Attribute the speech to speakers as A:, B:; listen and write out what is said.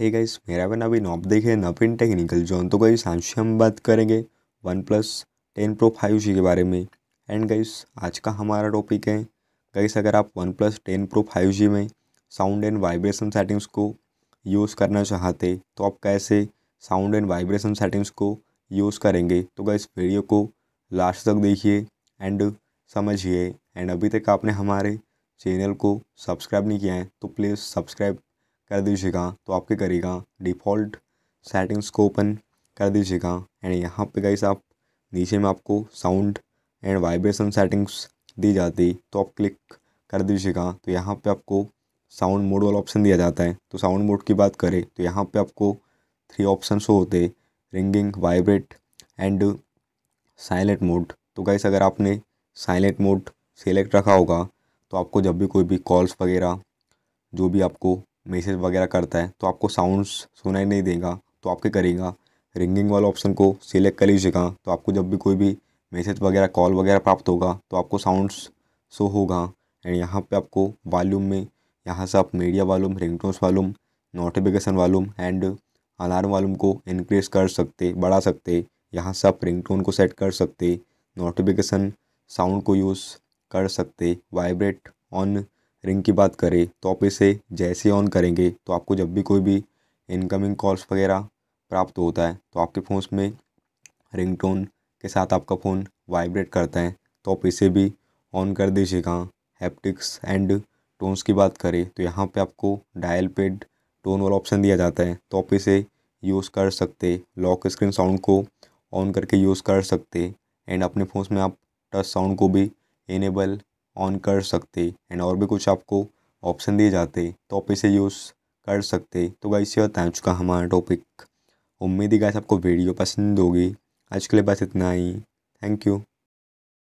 A: hey guys मेरा बना अभी नॉप देखे नफिन टेक्निकल जोन तो गाइस आज हम बात करेंगे OnePlus ten pro five G के बारे में एंड गाइस आज का हमारा टॉपिक है गाइस अगर आप OnePlus ten pro five G में साउंड एंड वाइब्रेशन सेटिंग्स को यूज़ करना चाहते तो आप कैसे साउंड एंड वाइब्रेशन सेटिंग्स को यूज़ करेंगे तो गाइस वीडियो को लास्ट तक देखिए एंड समझिए एंड अभी तक आपने हमारे चैनल को सब्सक्राइब नहीं किया है तो प्लीज़ सब्सक्राइब कर दीजिएगा तो आपके करेगा डिफ़ॉल्ट सेटिंग्स को ओपन कर दीजिएगा एंड यहाँ पे गाइस आप नीचे में आपको साउंड एंड वाइब्रेशन सेटिंग्स दी जाती तो आप क्लिक कर दीजिएगा तो यहाँ पे आपको साउंड मोड वाला ऑप्शन दिया जाता है तो साउंड मोड की बात करें तो यहाँ पे आपको थ्री ऑप्शन शो होते ringing vibrate and silent mode तो गाइस अगर आपने साइलेंट मोड सेलेक्ट रखा होगा तो आपको जब भी कोई भी कॉल्स वगैरह जो भी आपको मैसेज वगैरह करता है तो आपको साउंड्स सुनाई नहीं देगा तो आप क्या करेगा रिंगिंग वाला ऑप्शन को सिलेक्ट कर लीजिएगा तो आपको जब भी कोई भी मैसेज वगैरह कॉल वगैरह प्राप्त होगा तो आपको साउंड्स शो होगा एंड यहाँ पे आपको वॉल्यूम में यहाँ से आप media volume ringtones volume notification volume and alarm volume को इनक्रीज कर सकते बढ़ा सकते यहाँ से आप रिंगटोन को सेट कर सकते नोटिफिकेशन साउंड को यूज़ कर सकते वाइब्रेट ऑन रिंग की बात करें तो आप इसे जैसे ऑन करेंगे तो आपको जब भी कोई भी इनकमिंग कॉल्स वगैरह प्राप्त होता है तो आपके फ़ोन में रिंगटोन के साथ आपका फ़ोन वाइब्रेट करता है तो आप इसे भी ऑन कर दीजिएगा हैप्टिक्स एंड टोन्स की बात करें तो यहाँ पे आपको डायल पेड टोन वाला ऑप्शन दिया जाता है तो आप इसे यूज़ कर सकते लॉक स्क्रीन साउंड को ऑन करके यूज़ कर सकते एंड अपने फ़ोन में आप टच साउंड को भी इनेबल ऑन कर सकते एंड और भी कुछ आपको ऑप्शन दिए जाते तो आप इसे यूज़ कर सकते तो गाइस यह था चुका हमारा टॉपिक उम्मीद ही गाइस आपको वीडियो पसंद होगी आज के लिए बस इतना ही थैंक यू